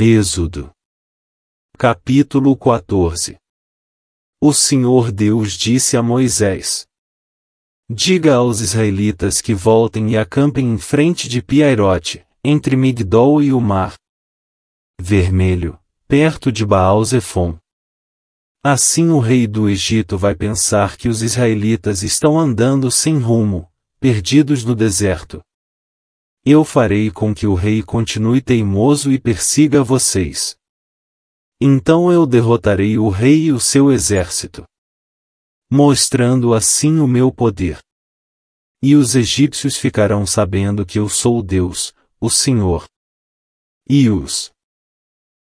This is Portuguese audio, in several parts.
Êxodo. Capítulo 14 O Senhor Deus disse a Moisés: Diga aos israelitas que voltem e acampem em frente de Piairote, entre Migdol e o mar Vermelho, perto de Baal Zephon. Assim o rei do Egito vai pensar que os israelitas estão andando sem rumo, perdidos no deserto, eu farei com que o rei continue teimoso e persiga vocês. Então eu derrotarei o rei e o seu exército, mostrando assim o meu poder. E os egípcios ficarão sabendo que eu sou Deus, o Senhor. E os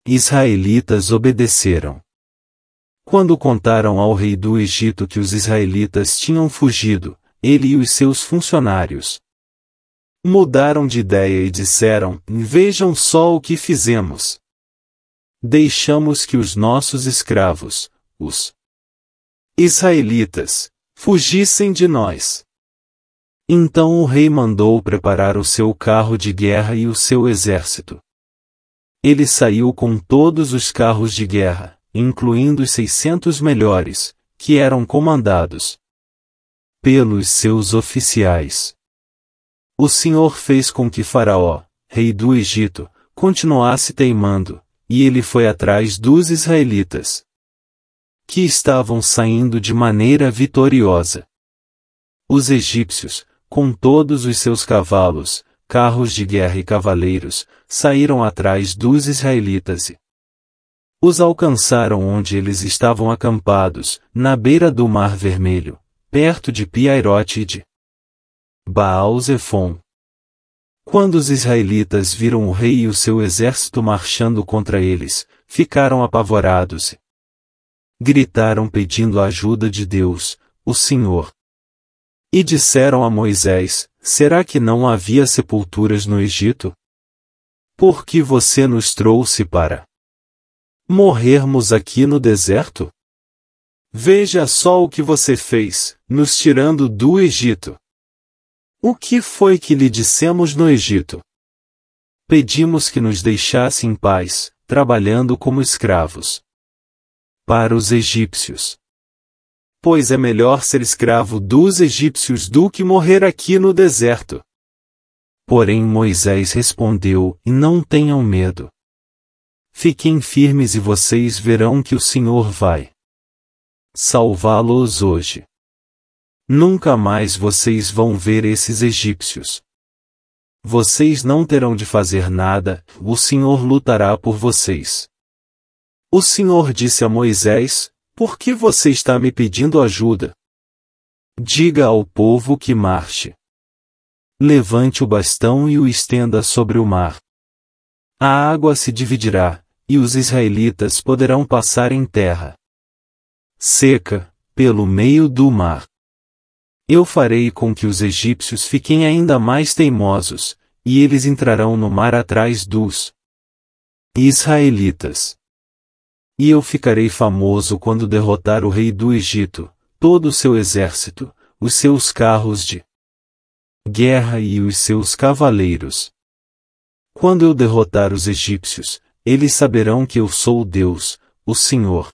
israelitas obedeceram. Quando contaram ao rei do Egito que os israelitas tinham fugido, ele e os seus funcionários, mudaram de ideia e disseram: Vejam só o que fizemos. Deixamos que os nossos escravos, os israelitas, fugissem de nós. Então o rei mandou preparar o seu carro de guerra e o seu exército. Ele saiu com todos os carros de guerra, incluindo os seiscentos melhores, que eram comandados pelos seus oficiais. O Senhor fez com que Faraó, rei do Egito, continuasse teimando, e ele foi atrás dos israelitas. Que estavam saindo de maneira vitoriosa. Os egípcios, com todos os seus cavalos, carros de guerra e cavaleiros, saíram atrás dos israelitas e os alcançaram onde eles estavam acampados, na beira do Mar Vermelho, perto de Piairote e de Baal Zefon. Quando os israelitas viram o rei e o seu exército marchando contra eles, ficaram apavorados. Gritaram pedindo a ajuda de Deus, o Senhor. E disseram a Moisés: Será que não havia sepulturas no Egito? Por que você nos trouxe para morrermos aqui no deserto? Veja só o que você fez, nos tirando do Egito. O que foi que lhe dissemos no Egito? Pedimos que nos deixasse em paz, trabalhando como escravos. Para os egípcios. Pois é melhor ser escravo dos egípcios do que morrer aqui no deserto. Porém Moisés respondeu: não tenham medo. Fiquem firmes e vocês verão que o Senhor vai salvá-los hoje. Nunca mais vocês vão ver esses egípcios. Vocês não terão de fazer nada, o Senhor lutará por vocês. O Senhor disse a Moisés: Por que você está me pedindo ajuda? Diga ao povo que marche. Levante o bastão e o estenda sobre o mar. A água se dividirá, e os israelitas poderão passar em terra seca, pelo meio do mar. Eu farei com que os egípcios fiquem ainda mais teimosos, e eles entrarão no mar atrás dos israelitas. E eu ficarei famoso quando derrotar o rei do Egito, todo o seu exército, os seus carros de guerra e os seus cavaleiros. Quando eu derrotar os egípcios, eles saberão que eu sou Deus, o Senhor.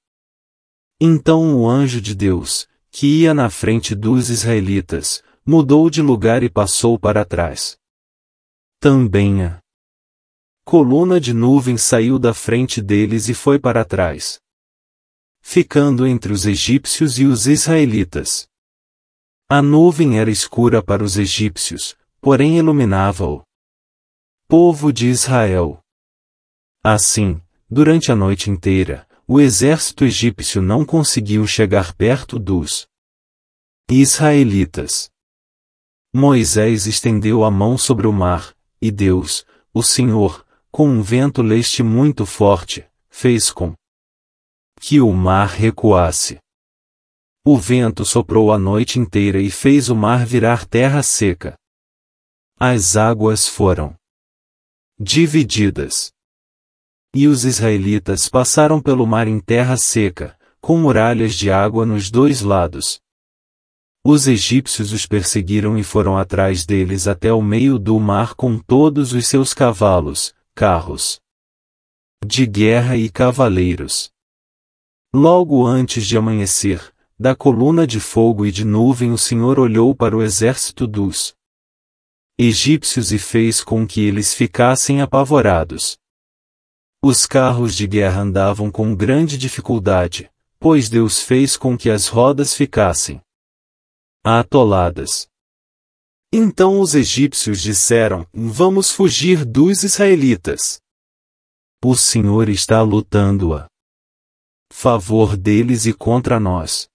Então o anjo de Deus, que ia na frente dos israelitas, mudou de lugar e passou para trás. Também a coluna de nuvem saiu da frente deles e foi para trás, ficando entre os egípcios e os israelitas. A nuvem era escura para os egípcios, porém iluminava o povo de Israel. Assim, durante a noite inteira, o exército egípcio não conseguiu chegar perto dos israelitas. Moisés estendeu a mão sobre o mar, e Deus, o Senhor, com um vento leste muito forte, fez com que o mar recuasse. O vento soprou a noite inteira e fez o mar virar terra seca. As águas foram divididas. E os israelitas passaram pelo mar em terra seca, com muralhas de água nos dois lados. Os egípcios os perseguiram e foram atrás deles até o meio do mar com todos os seus cavalos, carros de guerra e cavaleiros. Logo antes de amanhecer, da coluna de fogo e de nuvem o Senhor olhou para o exército dos egípcios e fez com que eles ficassem apavorados. Os carros de guerra andavam com grande dificuldade, pois Deus fez com que as rodas ficassem atoladas. Então os egípcios disseram: Vamos fugir dos israelitas. O Senhor está lutando a favor deles e contra nós.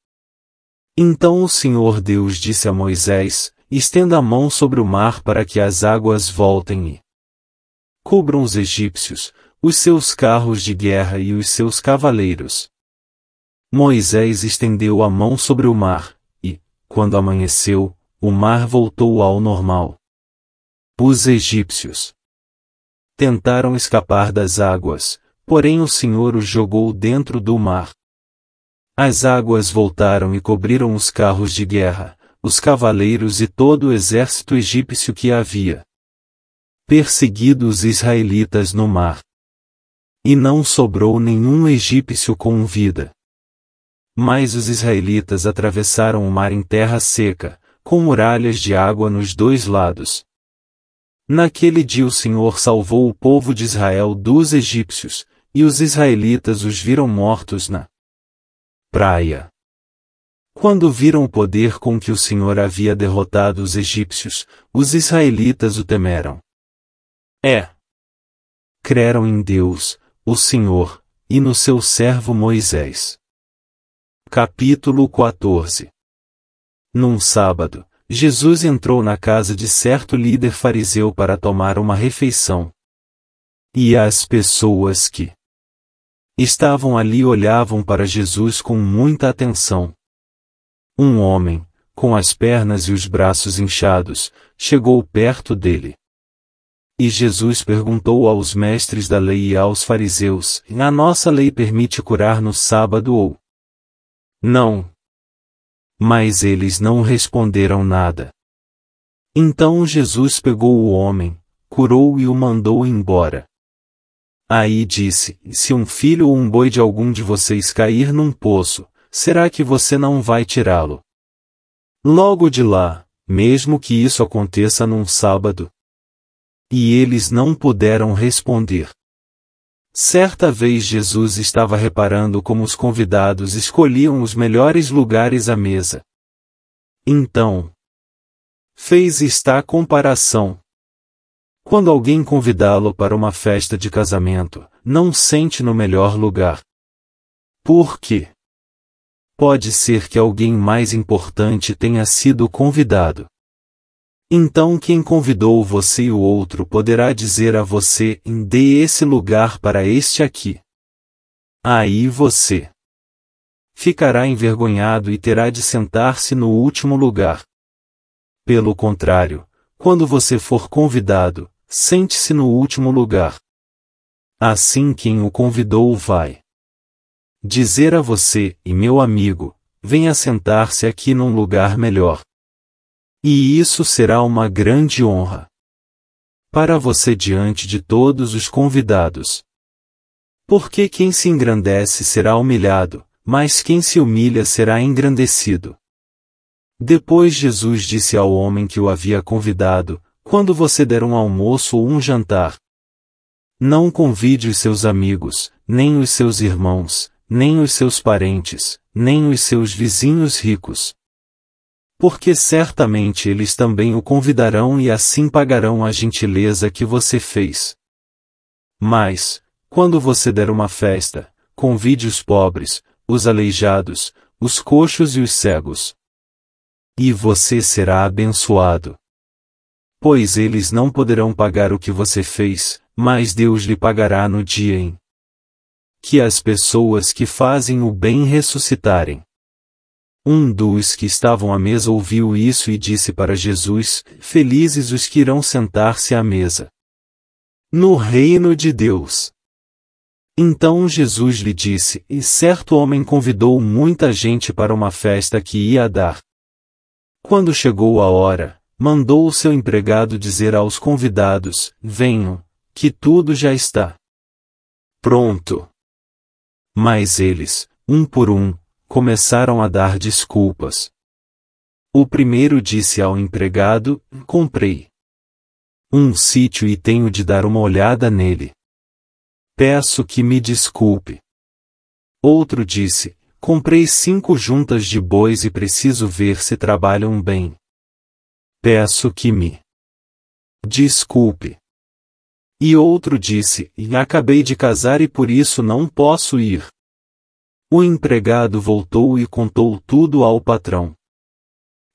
Então o Senhor Deus disse a Moisés: Estenda a mão sobre o mar para que as águas voltem e cobram os egípcios, os seus carros de guerra e os seus cavaleiros. Moisés estendeu a mão sobre o mar, e, quando amanheceu, o mar voltou ao normal. Os egípcios tentaram escapar das águas, porém o Senhor os jogou dentro do mar. As águas voltaram e cobriram os carros de guerra, os cavaleiros e todo o exército egípcio que havia perseguidos israelitas no mar. E não sobrou nenhum egípcio com vida. Mas os israelitas atravessaram o mar em terra seca, com muralhas de água nos dois lados. Naquele dia o Senhor salvou o povo de Israel dos egípcios, e os israelitas os viram mortos na praia. Quando viram o poder com que o Senhor havia derrotado os egípcios, os israelitas o temeram é: creram em Deus, o Senhor, e no seu servo Moisés. Capítulo 14 Num sábado, Jesus entrou na casa de certo líder fariseu para tomar uma refeição. E as pessoas que estavam ali olhavam para Jesus com muita atenção. Um homem, com as pernas e os braços inchados, chegou perto dele. E Jesus perguntou aos mestres da lei e aos fariseus: A nossa lei permite curar no sábado ou não? Mas eles não responderam nada. Então Jesus pegou o homem, curou e o mandou embora. Aí disse: Se um filho ou um boi de algum de vocês cair num poço, será que você não vai tirá-lo? Logo de lá, mesmo que isso aconteça num sábado, e eles não puderam responder. Certa vez Jesus estava reparando como os convidados escolhiam os melhores lugares à mesa. Então, fez esta comparação. Quando alguém convidá-lo para uma festa de casamento, não sente no melhor lugar. Por quê? Pode ser que alguém mais importante tenha sido convidado. Então quem convidou você e o outro poderá dizer a você: dê esse lugar para este aqui. Aí você ficará envergonhado e terá de sentar-se no último lugar. Pelo contrário, quando você for convidado, sente-se no último lugar. Assim quem o convidou vai dizer a você, e meu amigo, venha sentar-se aqui num lugar melhor. E isso será uma grande honra. Para você diante de todos os convidados. Porque quem se engrandece será humilhado, mas quem se humilha será engrandecido. Depois Jesus disse ao homem que o havia convidado: Quando você der um almoço ou um jantar, não convide os seus amigos, nem os seus irmãos, nem os seus parentes, nem os seus vizinhos ricos, porque certamente eles também o convidarão e assim pagarão a gentileza que você fez. Mas, quando você der uma festa, convide os pobres, os aleijados, os coxos e os cegos. E você será abençoado. Pois eles não poderão pagar o que você fez, mas Deus lhe pagará no dia em que as pessoas que fazem o bem ressuscitarem. Um dos que estavam à mesa ouviu isso e disse para Jesus: Felizes os que irão sentar-se à mesa. No reino de Deus. Então Jesus lhe disse: E certo homem convidou muita gente para uma festa que ia dar. Quando chegou a hora, mandou o seu empregado dizer aos convidados: Venham, que tudo já está pronto. Mas eles, um por um, começaram a dar desculpas. O primeiro disse ao empregado: Comprei um sítio e tenho de dar uma olhada nele. Peço que me desculpe. Outro disse: Comprei cinco juntas de bois e preciso ver se trabalham bem. Peço que me desculpe. E outro disse: Acabei de casar e por isso não posso ir. O empregado voltou e contou tudo ao patrão.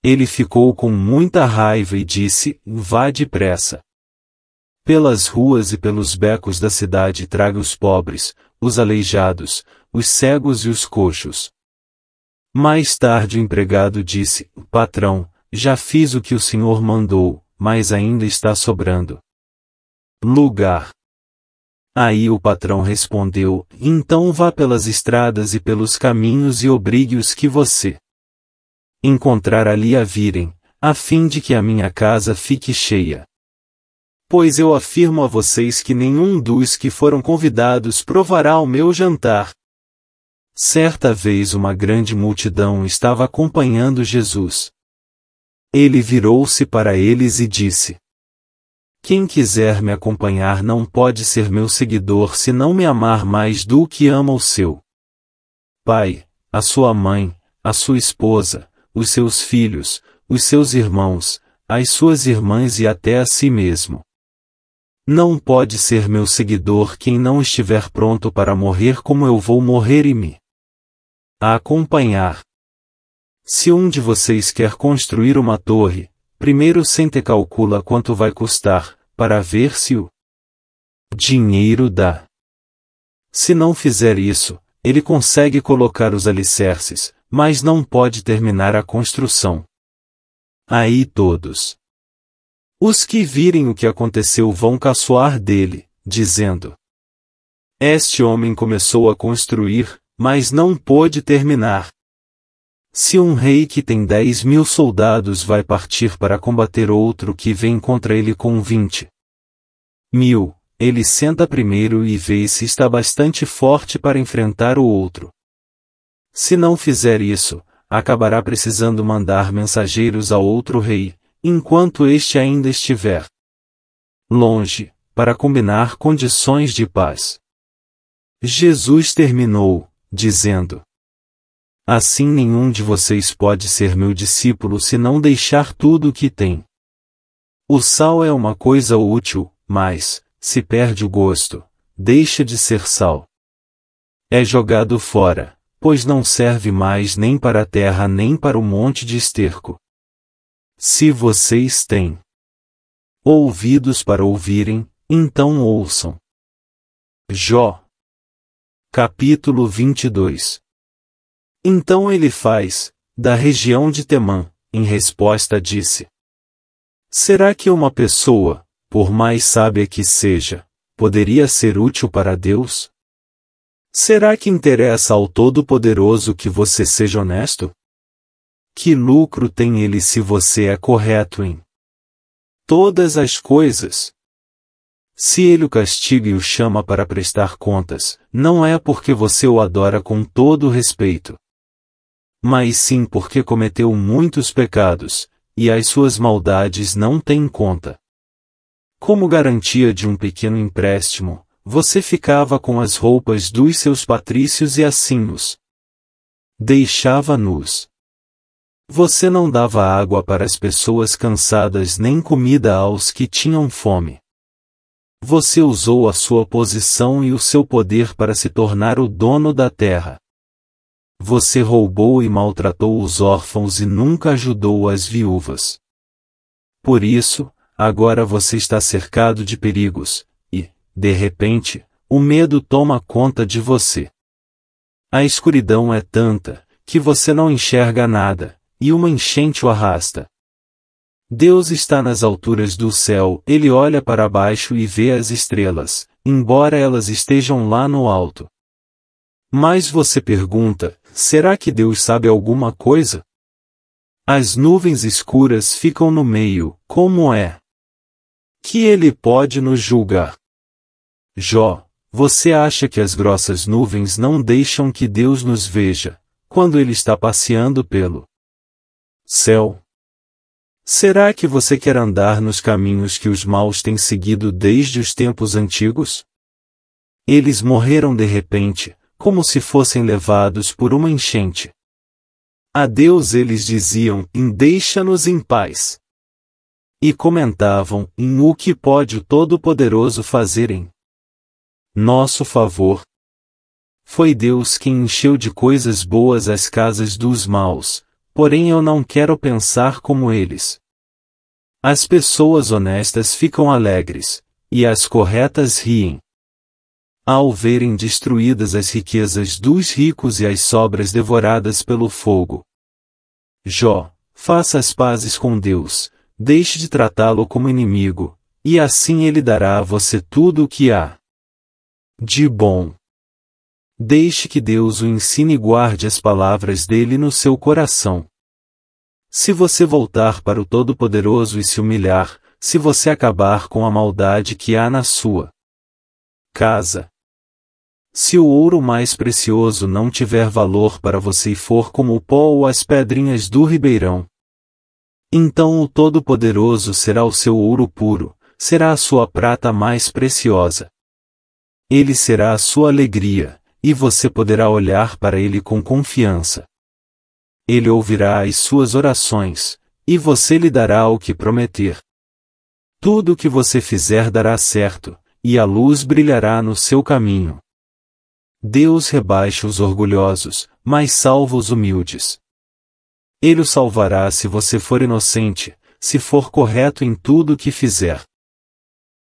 Ele ficou com muita raiva e disse: Vá depressa. Pelas ruas e pelos becos da cidade traga os pobres, os aleijados, os cegos e os coxos. Mais tarde o empregado disse: Patrão, já fiz o que o senhor mandou, mas ainda está sobrando lugar. Aí o patrão respondeu: Então vá pelas estradas e pelos caminhos e obrigue os que você encontrar ali a virem, a fim de que a minha casa fique cheia. Pois eu afirmo a vocês que nenhum dos que foram convidados provará o meu jantar. Certa vez uma grande multidão estava acompanhando Jesus. Ele virou-se para eles e disse: quem quiser me acompanhar não pode ser meu seguidor se não me amar mais do que ama o seu pai, a sua mãe, a sua esposa, os seus filhos, os seus irmãos, as suas irmãs e até a si mesmo. Não pode ser meu seguidor quem não estiver pronto para morrer como eu vou morrer e me a acompanhar. Se um de vocês quer construir uma torre, primeiro sente e calcula quanto vai custar, para ver se o dinheiro dá. Se não fizer isso, ele consegue colocar os alicerces, mas não pode terminar a construção. Aí todos os que virem o que aconteceu vão caçoar dele, dizendo: Este homem começou a construir, mas não pôde terminar. Se um rei que tem dez mil soldados vai partir para combater outro que vem contra ele com vinte mil, ele senta primeiro e vê se está bastante forte para enfrentar o outro. Se não fizer isso, acabará precisando mandar mensageiros a outro rei, enquanto este ainda estiver longe, para combinar condições de paz. Jesus terminou, dizendo: Assim nenhum de vocês pode ser meu discípulo se não deixar tudo o que tem. O sal é uma coisa útil, mas, se perde o gosto, deixa de ser sal. É jogado fora, pois não serve mais nem para a terra nem para o monte de esterco. Se vocês têm ouvidos para ouvirem, então ouçam. Jó. Capítulo 22 então ele faz, da região de Temã, em resposta disse: Será que uma pessoa, por mais sábia que seja, poderia ser útil para Deus? Será que interessa ao Todo-Poderoso que você seja honesto? Que lucro tem ele se você é correto em todas as coisas? Se ele o castiga e o chama para prestar contas, não é porque você o adora com todo respeito, mas sim porque cometeu muitos pecados, e as suas maldades não têm conta. Como garantia de um pequeno empréstimo, você ficava com as roupas dos seus patrícios e assim os deixava nus. Você não dava água para as pessoas cansadas nem comida aos que tinham fome. Você usou a sua posição e o seu poder para se tornar o dono da terra. Você roubou e maltratou os órfãos e nunca ajudou as viúvas. Por isso, agora você está cercado de perigos, e, de repente, o medo toma conta de você. A escuridão é tanta, que você não enxerga nada, e uma enchente o arrasta. Deus está nas alturas do céu, ele olha para baixo e vê as estrelas, embora elas estejam lá no alto. Mas você pergunta: Será que Deus sabe alguma coisa? As nuvens escuras ficam no meio, como é? Que ele pode nos julgar? Jó, você acha que as grossas nuvens não deixam que Deus nos veja, quando ele está passeando pelo céu? Será que você quer andar nos caminhos que os maus têm seguido desde os tempos antigos? Eles morreram de repente, como se fossem levados por uma enchente. A Deus eles diziam: Deixa-nos em paz. E comentavam: em O que pode o Todo-Poderoso fazer em nosso favor? Foi Deus quem encheu de coisas boas as casas dos maus, porém eu não quero pensar como eles. As pessoas honestas ficam alegres, e as corretas riem ao verem destruídas as riquezas dos ricos e as sobras devoradas pelo fogo. Jó, faça as pazes com Deus, deixe de tratá-lo como inimigo, e assim ele dará a você tudo o que há de bom. Deixe que Deus o ensine e guarde as palavras dele no seu coração. Se você voltar para o Todo-Poderoso e se humilhar, se você acabar com a maldade que há na sua casa, se o ouro mais precioso não tiver valor para você e for como o pó ou as pedrinhas do ribeirão, então o Todo-Poderoso será o seu ouro puro, será a sua prata mais preciosa. Ele será a sua alegria, e você poderá olhar para ele com confiança. Ele ouvirá as suas orações, e você lhe dará o que prometer. Tudo o que você fizer dará certo, e a luz brilhará no seu caminho. Deus rebaixa os orgulhosos, mas salva os humildes. Ele o salvará se você for inocente, se for correto em tudo o que fizer.